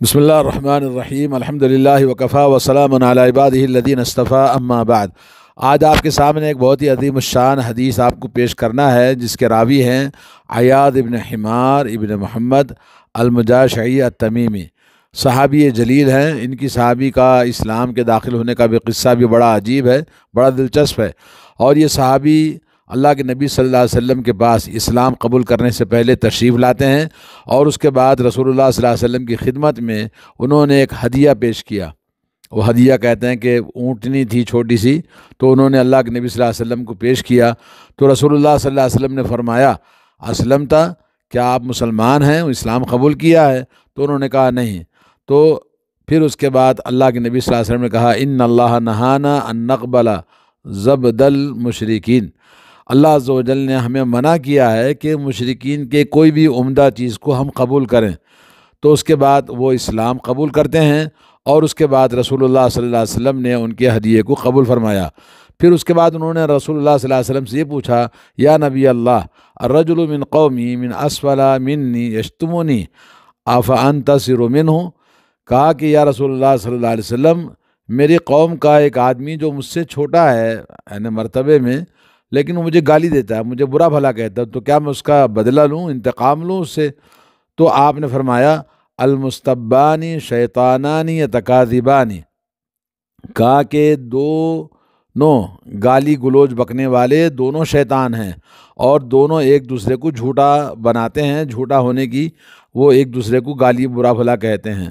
بسم اللہ الرحمن الرحیم الحمد للہ وقفا وسلم عبادہ الذین اصطفیٰ اما آباد آج آپ کے سامنے ایک بہت ہی عظیم الشان حدیث آپ کو پیش کرنا ہے جس کے راوی ہیں عیاد ابن حمار ابن محمد المجاشعی تمیمی صحابی جلیل ہیں ان کی صحابی کا اسلام کے داخل ہونے کا بھی قصہ بھی بڑا عجیب ہے بڑا دلچسپ ہے اور یہ صحابی اللہ کے نبی صلی اللہ علیہ وسلم کے پاس اسلام قبول کرنے سے پہلے تشریف لاتے ہیں اور اس کے بعد رسول اللہ صلی اللہ علیہ وسلم کی خدمت میں انہوں نے ایک ہدیہ پیش کیا وہ ہدیہ کہتے ہیں کہ اونٹنی تھی چھوٹی سی تو انہوں نے اللہ کے نبی صلی اللہ علیہ وسلم کو پیش کیا تو رسول اللہ صلی اللہ علیہ وسلم نے فرمایا اسلم تھا کیا آپ مسلمان ہیں اسلام قبول کیا ہے تو انہوں نے کہا نہیں تو پھر اس کے بعد اللہ کے نبی صلی اللہ علیہ وسلم نے کہا ان اللہ نہانہ ان نقبلا ضب دل اللہ عز و جل نے ہمیں منع کیا ہے کہ مشرقین کے کوئی بھی عمدہ چیز کو ہم قبول کریں تو اس کے بعد وہ اسلام قبول کرتے ہیں اور اس کے بعد رسول اللہ صلی اللہ علیہ وسلم نے ان کے ہدیے کو قبول فرمایا پھر اس کے بعد انہوں نے رسول اللہ صلی اللہ علیہ وسلم سے یہ پوچھا یا نبی اللہ الرجل من قومی من اسفلا منی یشتمونی آفان تصر من ہوں کہا کہ یا رسول اللہ صلی اللہ علیہ وسلم میری قوم کا ایک آدمی جو مجھ سے چھوٹا ہے یعنی مرتبے میں لیکن وہ مجھے گالی دیتا ہے مجھے برا بھلا کہتا ہے تو کیا میں اس کا بدلہ لوں انتقام لوں اس سے تو آپ نے فرمایا المستبانی شیطانانی یا تقاضبانی کہا کہ دو نو گالی گلوچ بکنے والے دونوں شیطان ہیں اور دونوں ایک دوسرے کو جھوٹا بناتے ہیں جھوٹا ہونے کی وہ ایک دوسرے کو گالی برا بھلا کہتے ہیں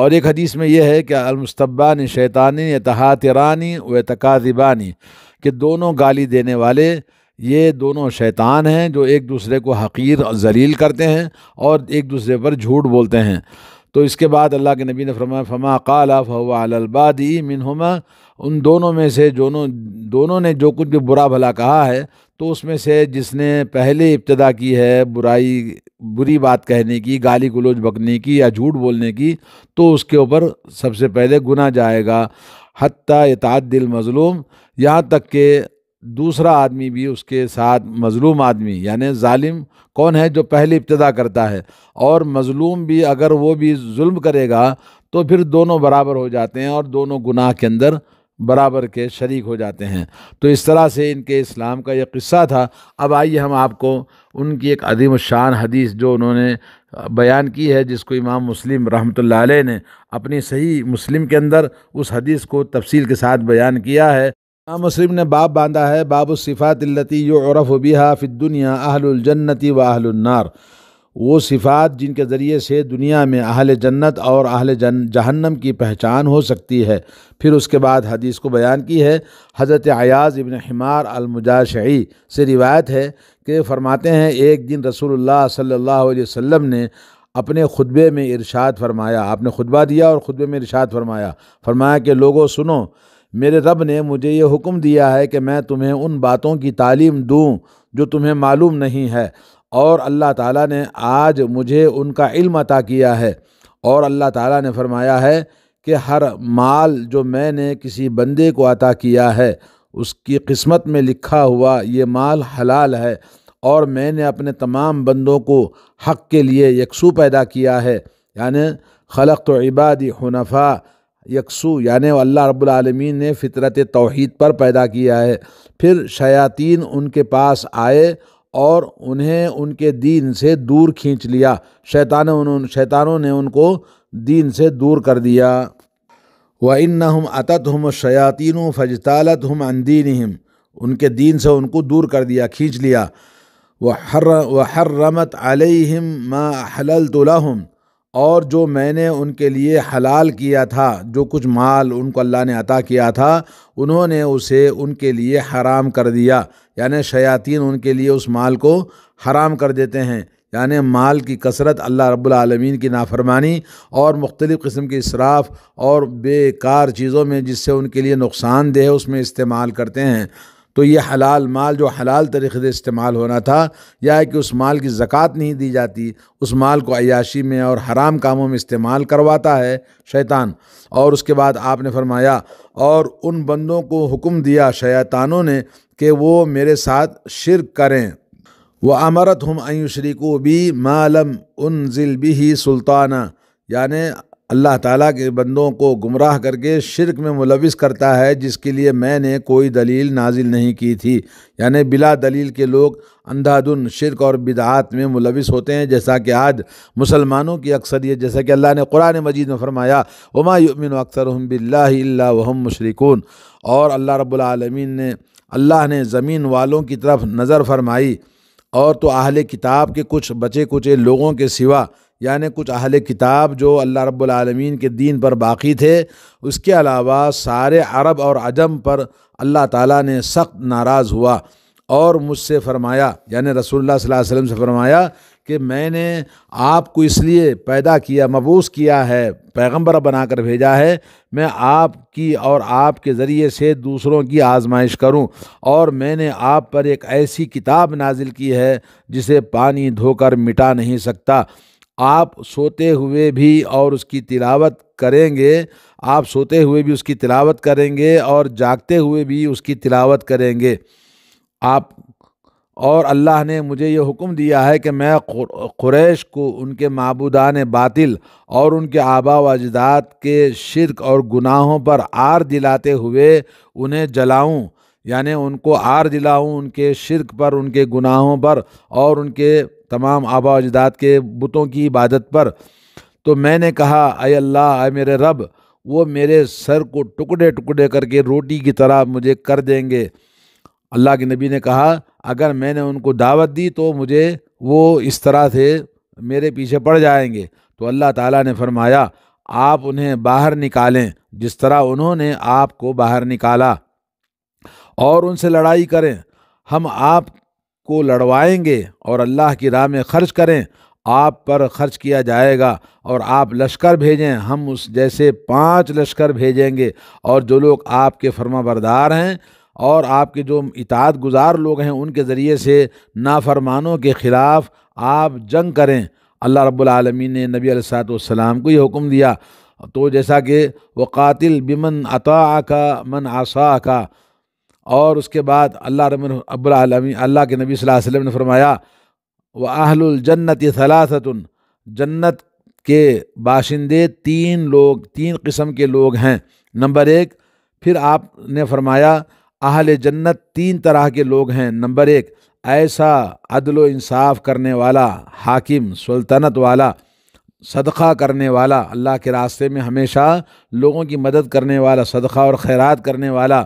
اور ایک حدیث میں یہ ہے کہ المستبانی شیطانی تحاترانی و تقاضبانی کہ دونوں گالی دینے والے یہ دونوں شیطان ہیں جو ایک دوسرے کو حقیر ذلیل کرتے ہیں اور ایک دوسرے پر جھوٹ بولتے ہیں تو اس کے بعد اللہ کے نبی نے فرمایا فما فهو علی البادی منہما ان دونوں میں سے دونوں دونوں نے جو کچھ بھی برا بھلا کہا ہے تو اس میں سے جس نے پہلے ابتدا کی ہے برائی بری بات کہنے کی گالی گلوچ بکنے کی یا جھوٹ بولنے کی تو اس کے اوپر سب سے پہلے گناہ جائے گا حتیٰ اطاعت دل مظلوم یہاں تک کہ دوسرا آدمی بھی اس کے ساتھ مظلوم آدمی یعنی ظالم کون ہے جو پہلے ابتدا کرتا ہے اور مظلوم بھی اگر وہ بھی ظلم کرے گا تو پھر دونوں برابر ہو جاتے ہیں اور دونوں گناہ کے اندر برابر کے شریک ہو جاتے ہیں تو اس طرح سے ان کے اسلام کا یہ قصہ تھا اب آئیے ہم آپ کو ان کی ایک عظیم الشان حدیث جو انہوں نے بیان کی ہے جس کو امام مسلم رحمۃ اللہ علیہ نے اپنی صحیح مسلم کے اندر اس حدیث کو تفصیل کے ساتھ بیان کیا ہے امام مسلم نے باب باندھا ہے باب الصفات التی یعرف بها فی الدنیا اہل الجنتی و اہل النار وہ صفات جن کے ذریعے سے دنیا میں اہل جنت اور اہل جن جہنم کی پہچان ہو سکتی ہے پھر اس کے بعد حدیث کو بیان کی ہے حضرت ایاز ابن حمار المجاشعی سے روایت ہے کہ فرماتے ہیں ایک دن رسول اللہ صلی اللہ علیہ وسلم نے اپنے خطبے میں ارشاد فرمایا آپ نے خطبہ دیا اور خطبے میں ارشاد فرمایا فرمایا کہ لوگوں سنو میرے رب نے مجھے یہ حکم دیا ہے کہ میں تمہیں ان باتوں کی تعلیم دوں جو تمہیں معلوم نہیں ہے اور اللہ تعالیٰ نے آج مجھے ان کا علم عطا کیا ہے اور اللہ تعالیٰ نے فرمایا ہے کہ ہر مال جو میں نے کسی بندے کو عطا کیا ہے اس کی قسمت میں لکھا ہوا یہ مال حلال ہے اور میں نے اپنے تمام بندوں کو حق کے لیے یکسو پیدا کیا ہے یعنی خلق تو عبادی حنفا یکسو یعنی اللہ رب العالمین نے فطرت توحید پر پیدا کیا ہے پھر شیاطین ان کے پاس آئے اور انہیں ان کے دین سے دور کھینچ لیا شیطان شیطانوں نے ان کو دین سے دور کر دیا و اَََََََََََََ عطت ہم شیاطین و فجطالت ہم ان کے دین سے ان کو دور کر دیا کھینچ لیا وہ حر و حرمت علیہم ما حلل اور جو میں نے ان کے لیے حلال کیا تھا جو کچھ مال ان کو اللہ نے عطا کیا تھا انہوں نے اسے ان کے لیے حرام کر دیا یعنی شیاطین ان کے لیے اس مال کو حرام کر دیتے ہیں یعنی مال کی کثرت اللہ رب العالمین کی نافرمانی اور مختلف قسم کے اصراف اور بے کار چیزوں میں جس سے ان کے لیے نقصان دہ ہے اس میں استعمال کرتے ہیں تو یہ حلال مال جو حلال طریقے سے استعمال ہونا تھا یا کہ اس مال کی زکوٰۃ نہیں دی جاتی اس مال کو عیاشی میں اور حرام کاموں میں استعمال کرواتا ہے شیطان اور اس کے بعد آپ نے فرمایا اور ان بندوں کو حکم دیا شیطانوں نے کہ وہ میرے ساتھ شرک کریں وہ امرت ہم عیوشریکو بھی معلم ان ضلع بھی سلطانہ یعنی اللہ تعالیٰ کے بندوں کو گمراہ کر کے شرک میں ملوث کرتا ہے جس کے لیے میں نے کوئی دلیل نازل نہیں کی تھی یعنی بلا دلیل کے لوگ اندھا دن شرک اور بدعات میں ملوث ہوتے ہیں جیسا کہ آج مسلمانوں کی اکثریت جیسا کہ اللہ نے قرآن مجید میں فرمایا و اکثر الحمد اللہ اللہ عمرکون اور اللہ رب العالمین نے اللہ نے زمین والوں کی طرف نظر فرمائی اور تو اہل کتاب کے کچھ بچے کچے لوگوں کے سوا یعنی کچھ اہل کتاب جو اللہ رب العالمین کے دین پر باقی تھے اس کے علاوہ سارے عرب اور عجم پر اللہ تعالیٰ نے سخت ناراض ہوا اور مجھ سے فرمایا یعنی رسول اللہ صلی اللہ علیہ وسلم سے فرمایا کہ میں نے آپ کو اس لیے پیدا کیا مبوس کیا ہے پیغمبر بنا کر بھیجا ہے میں آپ کی اور آپ کے ذریعے سے دوسروں کی آزمائش کروں اور میں نے آپ پر ایک ایسی کتاب نازل کی ہے جسے پانی دھو کر مٹا نہیں سکتا آپ سوتے ہوئے بھی اور اس کی تلاوت کریں گے آپ سوتے ہوئے بھی اس کی تلاوت کریں گے اور جاگتے ہوئے بھی اس کی تلاوت کریں گے آپ اور اللہ نے مجھے یہ حکم دیا ہے کہ میں قریش کو ان کے معبودان باطل اور ان کے آبا و اجداد کے شرک اور گناہوں پر آر دلاتے ہوئے انہیں جلاؤں یعنی ان کو آر دلاؤں ان کے شرک پر ان کے گناہوں پر اور ان کے تمام آبا و اجداد کے بتوں کی عبادت پر تو میں نے کہا اے اللہ اے میرے رب وہ میرے سر کو ٹکڑے ٹکڑے کر کے روٹی کی طرح مجھے کر دیں گے اللہ کے نبی نے کہا اگر میں نے ان کو دعوت دی تو مجھے وہ اس طرح سے میرے پیچھے پڑ جائیں گے تو اللہ تعالیٰ نے فرمایا آپ انہیں باہر نکالیں جس طرح انہوں نے آپ کو باہر نکالا اور ان سے لڑائی کریں ہم آپ کو لڑوائیں گے اور اللہ کی راہ میں خرچ کریں آپ پر خرچ کیا جائے گا اور آپ لشکر بھیجیں ہم اس جیسے پانچ لشکر بھیجیں گے اور جو لوگ آپ کے فرما بردار ہیں اور آپ کے جو اطاعت گزار لوگ ہیں ان کے ذریعے سے نافرمانوں کے خلاف آپ جنگ کریں اللہ رب العالمین نے نبی السلاۃ السلام کو یہ حکم دیا تو جیسا کہ وہ قاتل بمن عطا کا من آسا کا اور اس کے بعد اللہ رب اب العالمی اللہ کے نبی صلی اللہ علیہ وسلم نے فرمایا وہ آہل الجنت صلاثتن جنت کے باشندے تین لوگ تین قسم کے لوگ ہیں نمبر ایک پھر آپ نے فرمایا اہل جنت تین طرح کے لوگ ہیں نمبر ایک ایسا عدل و انصاف کرنے والا حاکم سلطنت والا صدقہ کرنے والا اللہ کے راستے میں ہمیشہ لوگوں کی مدد کرنے والا صدقہ اور خیرات کرنے والا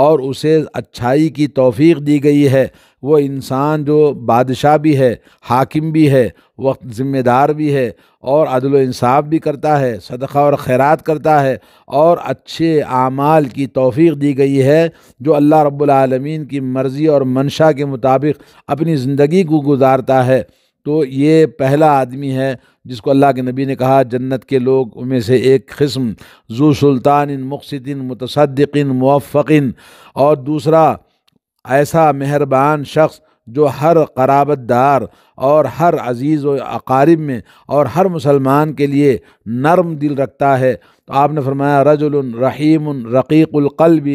اور اسے اچھائی کی توفیق دی گئی ہے وہ انسان جو بادشاہ بھی ہے حاکم بھی ہے وقت ذمہ دار بھی ہے اور عدل و انصاف بھی کرتا ہے صدقہ اور خیرات کرتا ہے اور اچھے اعمال کی توفیق دی گئی ہے جو اللہ رب العالمین کی مرضی اور منشا کے مطابق اپنی زندگی کو گزارتا ہے تو یہ پہلا آدمی ہے جس کو اللہ کے نبی نے کہا جنت کے لوگ ان میں سے ایک قسم زو سلطان مقصد متصدقین موفقین اور دوسرا ایسا مہربان شخص جو ہر قرابت دار اور ہر عزیز و اقارب میں اور ہر مسلمان کے لیے نرم دل رکھتا ہے تو آپ نے فرمایا رج الرحیم القلب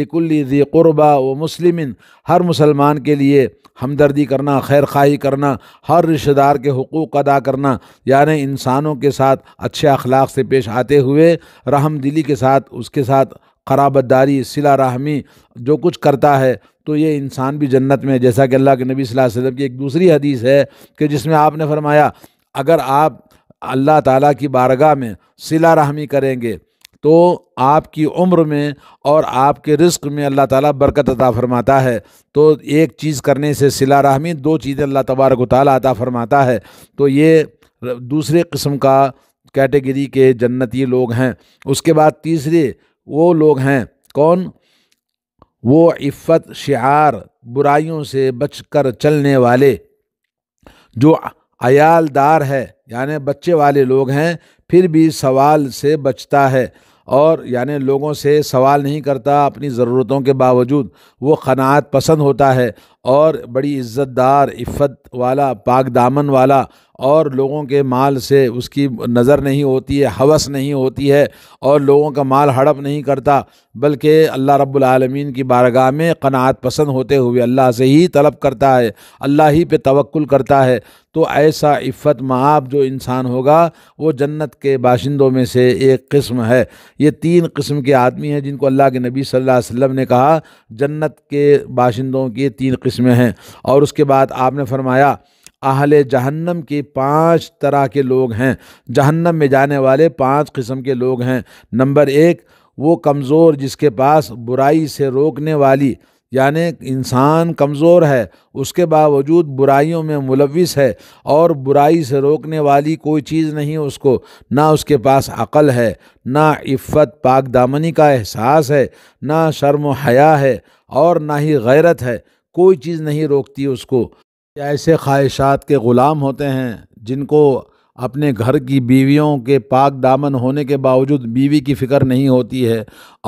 لکلی قربا و مسلم ہر مسلمان کے لیے ہمدردی کرنا خیر خواہی کرنا ہر رشتہ دار کے حقوق ادا کرنا یعنی انسانوں کے ساتھ اچھے اخلاق سے پیش آتے ہوئے رحم دلی کے ساتھ اس کے ساتھ قرابت داری سلا رحمی جو کچھ کرتا ہے تو یہ انسان بھی جنت میں جیسا کہ اللہ کے نبی صلی اللہ علیہ وسلم کی ایک دوسری حدیث ہے کہ جس میں آپ نے فرمایا اگر آپ اللہ تعالیٰ کی بارگاہ میں صلہ رحمی کریں گے تو آپ کی عمر میں اور آپ کے رزق میں اللہ تعالیٰ برکت عطا فرماتا ہے تو ایک چیز کرنے سے رحمی دو چیزیں اللہ تبارک و تعالیٰ عطا فرماتا ہے تو یہ دوسرے قسم کا کیٹیگری کے جنتی لوگ ہیں اس کے بعد تیسری وہ لوگ ہیں کون وہ عفت شعار برائیوں سے بچ کر چلنے والے جو عیال دار ہے یعنی بچے والے لوگ ہیں پھر بھی سوال سے بچتا ہے اور یعنی لوگوں سے سوال نہیں کرتا اپنی ضرورتوں کے باوجود وہ قناعت پسند ہوتا ہے اور بڑی عزت دار عفت والا پاک دامن والا اور لوگوں کے مال سے اس کی نظر نہیں ہوتی ہے حوث نہیں ہوتی ہے اور لوگوں کا مال ہڑپ نہیں کرتا بلکہ اللہ رب العالمین کی بارگاہ میں قناعت پسند ہوتے ہوئے اللہ سے ہی طلب کرتا ہے اللہ ہی پہ توقل کرتا ہے تو ایسا عفت معاب جو انسان ہوگا وہ جنت کے باشندوں میں سے ایک قسم ہے یہ تین قسم کے آدمی ہیں جن کو اللہ کے نبی صلی اللہ علیہ وسلم نے کہا جنت کے باشندوں کی تین قسم میں ہیں اور اس کے بعد آپ نے فرمایا اہل جہنم کی پانچ طرح کے لوگ ہیں جہنم میں جانے والے پانچ قسم کے لوگ ہیں نمبر ایک وہ کمزور جس کے پاس برائی سے روکنے والی یعنی انسان کمزور ہے اس کے باوجود برائیوں میں ملوث ہے اور برائی سے روکنے والی کوئی چیز نہیں اس کو نہ اس کے پاس عقل ہے نہ عفت پاک دامنی کا احساس ہے نہ شرم و حیا ہے اور نہ ہی غیرت ہے کوئی چیز نہیں روکتی اس کو ایسے خواہشات کے غلام ہوتے ہیں جن کو اپنے گھر کی بیویوں کے پاک دامن ہونے کے باوجود بیوی کی فکر نہیں ہوتی ہے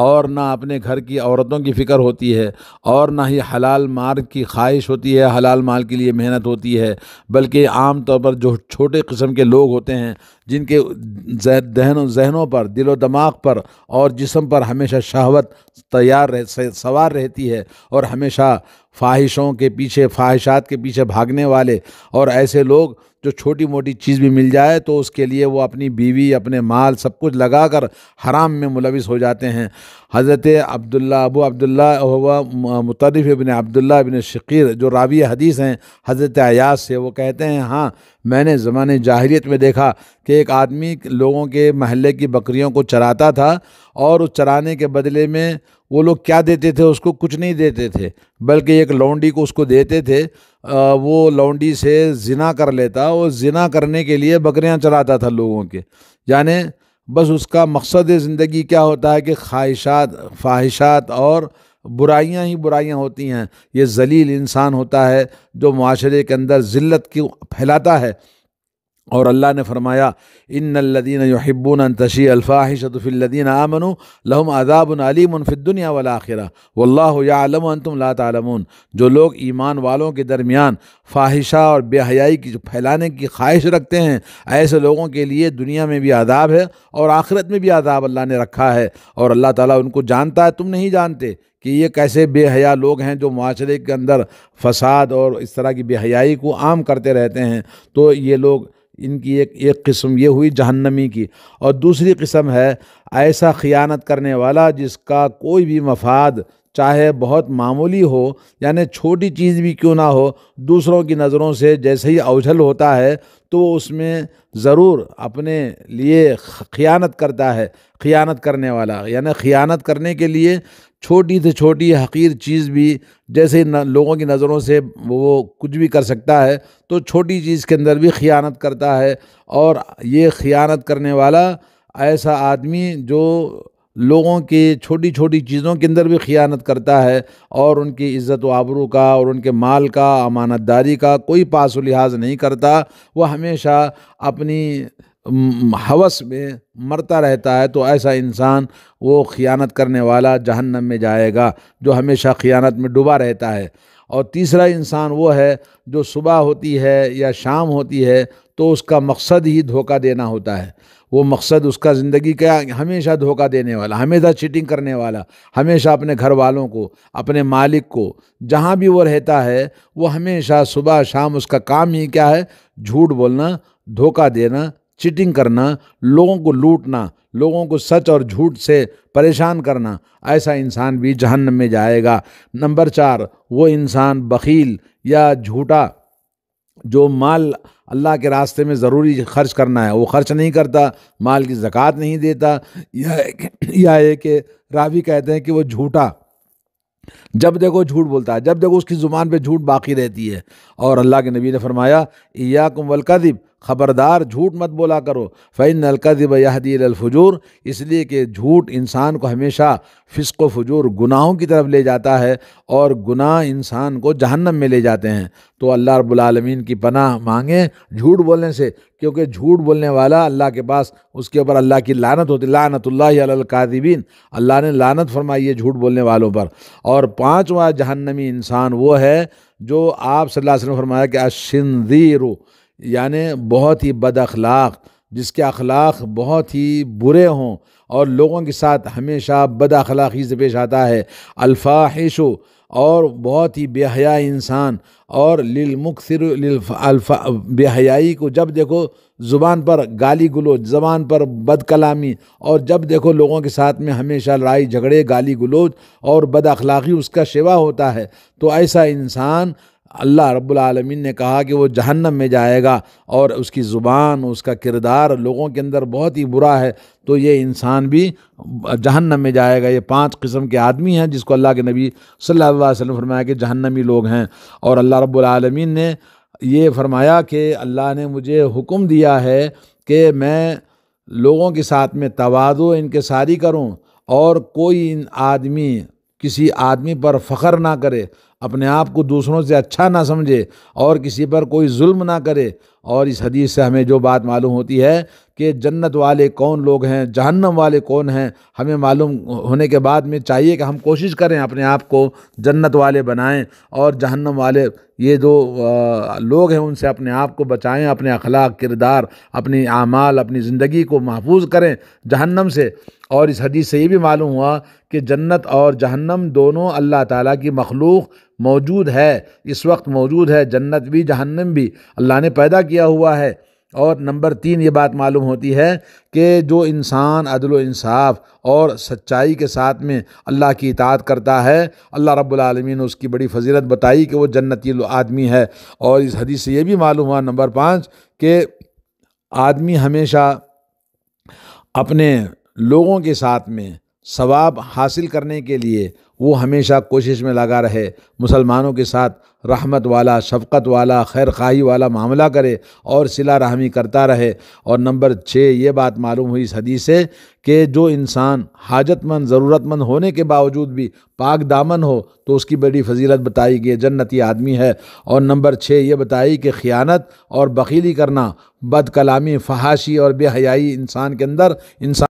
اور نہ اپنے گھر کی عورتوں کی فکر ہوتی ہے اور نہ ہی حلال مار کی خواہش ہوتی ہے حلال مال کے لیے محنت ہوتی ہے بلکہ عام طور پر جو چھوٹے قسم کے لوگ ہوتے ہیں جن کے ذہنوں پر دل و دماغ پر اور جسم پر ہمیشہ شہوت تیار رہ سوار رہتی ہے اور ہمیشہ فاہشوں کے پیچھے فاہشات کے پیچھے بھاگنے والے اور ایسے لوگ جو چھوٹی موٹی چیز بھی مل جائے تو اس کے لیے وہ اپنی بیوی اپنے مال سب کچھ لگا کر حرام میں ملوث ہو جاتے ہیں حضرت عبداللہ ابو عبداللہ ہوا مطرف ابن عبداللہ ابن شقیر جو راوی حدیث ہیں حضرت عیاس سے وہ کہتے ہیں ہاں میں نے زمانے جاہریت میں دیکھا کہ ایک آدمی لوگوں کے محلے کی بکریوں کو چراتا تھا اور اس چرانے کے بدلے میں وہ لوگ کیا دیتے تھے اس کو کچھ نہیں دیتے تھے بلکہ ایک لونڈی کو اس کو دیتے تھے وہ لونڈی سے زنا کر لیتا اور زنا کرنے کے لیے بکریاں چراتا تھا لوگوں کے یعنی بس اس کا مقصد زندگی کیا ہوتا ہے کہ خواہشات خواہشات اور برائیاں ہی برائیاں ہوتی ہیں یہ ذلیل انسان ہوتا ہے جو معاشرے کے اندر ذلت کی پھیلاتا ہے اور اللہ نے فرمایا ان انََ لدینََََََََََ حبونتشی الفاحشۃ الدین آمن لحم عذاب العلیم الفط دنیا والا آخرہ لا تم جو لوگ ایمان والوں کے درمیان فاحشہ اور بے حیائی کی پھیلانے کی خواہش رکھتے ہیں ایسے لوگوں کے لیے دنیا میں بھی عذاب ہے اور آخرت میں بھی عذاب اللہ نے رکھا ہے اور اللہ تعالیٰ ان کو جانتا ہے تم نہیں جانتے کہ یہ کیسے بے حیا لوگ ہیں جو معاشرے کے اندر فساد اور اس طرح کی بے حیائی کو عام کرتے رہتے ہیں تو یہ لوگ ان کی ایک ایک قسم یہ ہوئی جہنمی کی اور دوسری قسم ہے ایسا خیانت کرنے والا جس کا کوئی بھی مفاد چاہے بہت معمولی ہو یعنی چھوٹی چیز بھی کیوں نہ ہو دوسروں کی نظروں سے جیسے ہی اوجھل ہوتا ہے تو وہ اس میں ضرور اپنے لیے خیانت کرتا ہے خیانت کرنے والا یعنی خیانت کرنے کے لیے چھوٹی سے چھوٹی حقیر چیز بھی جیسے لوگوں کی نظروں سے وہ کچھ بھی کر سکتا ہے تو چھوٹی چیز کے اندر بھی خیانت کرتا ہے اور یہ خیانت کرنے والا ایسا آدمی جو لوگوں کی چھوٹی چھوٹی چیزوں کے اندر بھی خیانت کرتا ہے اور ان کی عزت و آبرو کا اور ان کے مال کا امانت داری کا کوئی پاس و لحاظ نہیں کرتا وہ ہمیشہ اپنی حوث میں مرتا رہتا ہے تو ایسا انسان وہ خیانت کرنے والا جہنم میں جائے گا جو ہمیشہ خیانت میں ڈوبا رہتا ہے اور تیسرا انسان وہ ہے جو صبح ہوتی ہے یا شام ہوتی ہے تو اس کا مقصد ہی دھوکہ دینا ہوتا ہے وہ مقصد اس کا زندگی کیا ہمیشہ دھوکہ دینے والا ہمیشہ چیٹنگ کرنے والا ہمیشہ اپنے گھر والوں کو اپنے مالک کو جہاں بھی وہ رہتا ہے وہ ہمیشہ صبح شام اس کا کام ہی کیا ہے جھوٹ بولنا دھوکہ دینا چیٹنگ کرنا لوگوں کو لوٹنا لوگوں کو سچ اور جھوٹ سے پریشان کرنا ایسا انسان بھی جہنم میں جائے گا نمبر چار وہ انسان بخیل یا جھوٹا جو مال اللہ کے راستے میں ضروری خرچ کرنا ہے وہ خرچ نہیں کرتا مال کی زکوٰۃ نہیں دیتا یا کہ راوی کہتے ہیں کہ وہ جھوٹا جب دیکھو جھوٹ بولتا ہے جب دیکھو اس کی زبان پہ جھوٹ باقی رہتی ہے اور اللہ کے نبی نے فرمایا یا کم خبردار جھوٹ مت بولا کرو فعین القدب بیاہدیل الفجور اس لیے کہ جھوٹ انسان کو ہمیشہ فسق و فجور گناہوں کی طرف لے جاتا ہے اور گناہ انسان کو جہنم میں لے جاتے ہیں تو اللہ رب العالمین کی پناہ مانگیں جھوٹ بولنے سے کیونکہ جھوٹ بولنے والا اللہ کے پاس اس کے اوپر اللہ کی لانت ہوتی لعنت اللہ علی القادبین اللہ نے لانت فرمائی ہے جھوٹ بولنے والوں پر اور پانچواں جہنمی انسان وہ ہے جو آپ صلی اللہ علیہ وسلم فرمایا کہ اشندیرو یعنی بہت ہی بد اخلاق جس کے اخلاق بہت ہی برے ہوں اور لوگوں کے ساتھ ہمیشہ بد اخلاقی سے پیش آتا ہے الفاحشو اور بہت ہی بے حیا انسان اور للمکثر الفا بے حیائی کو جب دیکھو زبان پر گالی گلوچ زبان پر بد کلامی اور جب دیکھو لوگوں کے ساتھ میں ہمیشہ لڑائی جھگڑے گالی گلوچ اور بد اخلاقی اس کا شیوا ہوتا ہے تو ایسا انسان اللہ رب العالمین نے کہا کہ وہ جہنم میں جائے گا اور اس کی زبان اس کا کردار لوگوں کے اندر بہت ہی برا ہے تو یہ انسان بھی جہنم میں جائے گا یہ پانچ قسم کے آدمی ہیں جس کو اللہ کے نبی صلی اللہ علیہ وسلم فرمایا کہ جہنمی لوگ ہیں اور اللہ رب العالمین نے یہ فرمایا کہ اللہ نے مجھے حکم دیا ہے کہ میں لوگوں کے ساتھ میں توازو ان کے ساری کروں اور کوئی آدمی کسی آدمی پر فخر نہ کرے اپنے آپ کو دوسروں سے اچھا نہ سمجھے اور کسی پر کوئی ظلم نہ کرے اور اس حدیث سے ہمیں جو بات معلوم ہوتی ہے کہ جنت والے کون لوگ ہیں جہنم والے کون ہیں ہمیں معلوم ہونے کے بعد میں چاہیے کہ ہم کوشش کریں اپنے آپ کو جنت والے بنائیں اور جہنم والے یہ دو لوگ ہیں ان سے اپنے آپ کو بچائیں اپنے اخلاق کردار اپنی اعمال اپنی زندگی کو محفوظ کریں جہنم سے اور اس حدیث سے یہ بھی معلوم ہوا کہ جنت اور جہنم دونوں اللہ تعالیٰ کی مخلوق موجود ہے اس وقت موجود ہے جنت بھی جہنم بھی اللہ نے پیدا کیا ہوا ہے اور نمبر تین یہ بات معلوم ہوتی ہے کہ جو انسان عدل و انصاف اور سچائی کے ساتھ میں اللہ کی اطاعت کرتا ہے اللہ رب العالمین نے اس کی بڑی فضیلت بتائی کہ وہ جنتی آدمی ہے اور اس حدیث سے یہ بھی معلوم ہوا نمبر پانچ کہ آدمی ہمیشہ اپنے لوگوں کے ساتھ میں ثواب حاصل کرنے کے لیے وہ ہمیشہ کوشش میں لگا رہے مسلمانوں کے ساتھ رحمت والا شفقت والا خیر خواہی والا معاملہ کرے اور سلا رحمی کرتا رہے اور نمبر چھ یہ بات معلوم ہوئی اس حدیث سے کہ جو انسان حاجت مند ضرورت مند ہونے کے باوجود بھی پاک دامن ہو تو اس کی بڑی فضیلت بتائی گئی جنتی آدمی ہے اور نمبر چھ یہ بتائی کہ خیانت اور بخیلی کرنا بد کلامی فحاشی اور بے حیائی انسان کے اندر انسان